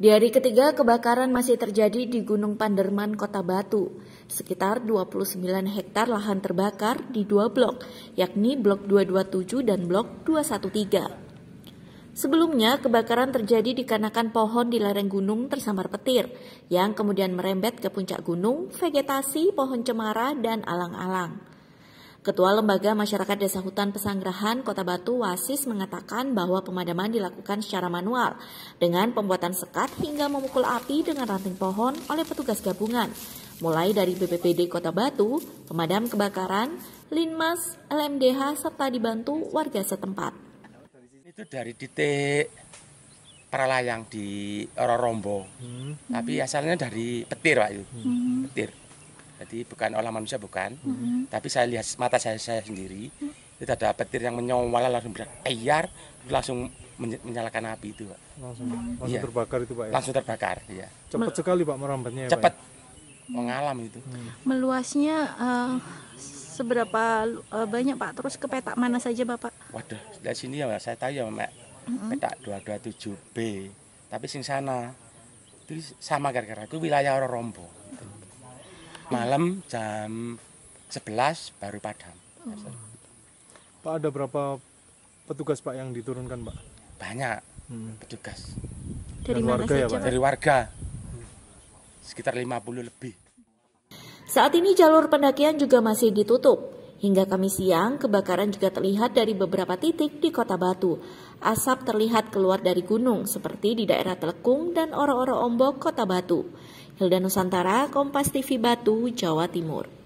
Di hari ketiga, kebakaran masih terjadi di Gunung Panderman, Kota Batu. Sekitar 29 hektar lahan terbakar di dua blok, yakni blok 227 dan blok 213. Sebelumnya, kebakaran terjadi dikarenakan pohon di lereng gunung tersambar petir, yang kemudian merembet ke puncak gunung, vegetasi, pohon cemara, dan alang-alang. Ketua Lembaga Masyarakat Desa Hutan Pesanggerahan Kota Batu Wasis mengatakan bahwa pemadaman dilakukan secara manual dengan pembuatan sekat hingga memukul api dengan ranting pohon oleh petugas gabungan. Mulai dari BPPD Kota Batu, pemadam kebakaran, Linmas, LMDH, serta dibantu warga setempat. Itu dari titik paralayang di Rorombo, hmm. tapi asalnya dari petir Pak itu, hmm. petir. Jadi bukan olah manusia bukan, mm -hmm. tapi saya lihat mata saya, saya sendiri mm -hmm. itu ada petir yang menyongwala langsung berayar langsung menyalakan api itu pak. Langsung, mm-hmm. langsung iya. terbakar itu pak. Ya? Langsung terbakar, ya Cepat sekali pak merambatnya. Ya, ya? Cepat mm-hmm. mengalam itu. Hmm. Meluasnya uh, seberapa uh, banyak pak? Terus ke petak mana saja bapak? Waduh, dari sini ya saya tahu ya pak. Mm-hmm. dua dua Petak 227 B, tapi sing sana itu sama gara-gara itu wilayah Rorombo malam jam 11 baru padam Hmm. Pak ada berapa petugas Pak yang diturunkan Pak banyak hmm. petugas dari Dari warga ya Pak dari warga sekitar 50 lebih saat ini jalur pendakian juga masih ditutup Hingga Kamis siang, kebakaran juga terlihat dari beberapa titik di Kota Batu. Asap terlihat keluar dari gunung seperti di daerah Telekung dan Oro-Oro Ombok, Kota Batu. Hilda Nusantara, Kompas TV Batu, Jawa Timur.